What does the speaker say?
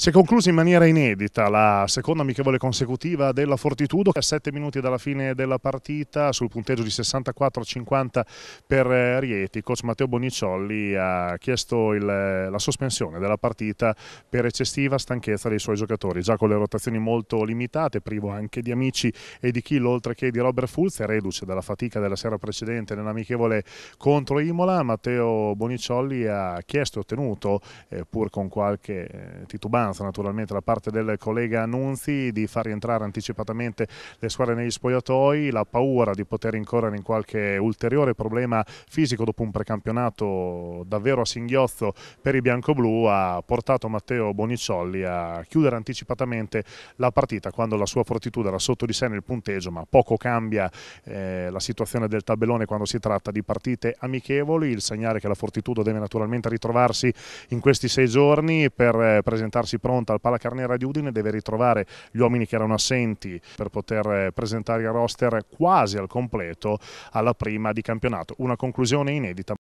Si è conclusa in maniera inedita la seconda amichevole consecutiva della Fortitudo, a 7 minuti dalla fine della partita, sul punteggio di 64-50 per eh, Rieti. Coach Matteo Boniciolli ha chiesto il, eh, la sospensione della partita per eccessiva stanchezza dei suoi giocatori, già con le rotazioni molto limitate, privo anche di Amici e di Kill, oltre che di Robert Fulz, reduce dalla fatica della sera precedente nell'amichevole contro Imola. Matteo Boniciolli ha chiesto e ottenuto, eh, pur con qualche eh, titubanza, maggioranza naturalmente da parte del collega Annunzi di far rientrare anticipatamente le squadre negli spogliatoi, la paura di poter incorrere in qualche ulteriore problema fisico dopo un precampionato davvero a singhiozzo per i bianco-blu ha portato Matteo Bonicciolli a chiudere anticipatamente la partita quando la sua fortitudo era sotto di sé nel punteggio ma poco cambia eh, la situazione del tabellone quando si tratta di partite amichevoli, il segnale che la fortitudo deve naturalmente ritrovarsi in questi sei giorni per eh, presentarsi pronta al Palacarnera di Udine, deve ritrovare gli uomini che erano assenti per poter eh, presentare il roster quasi al completo alla prima di campionato. Una conclusione inedita.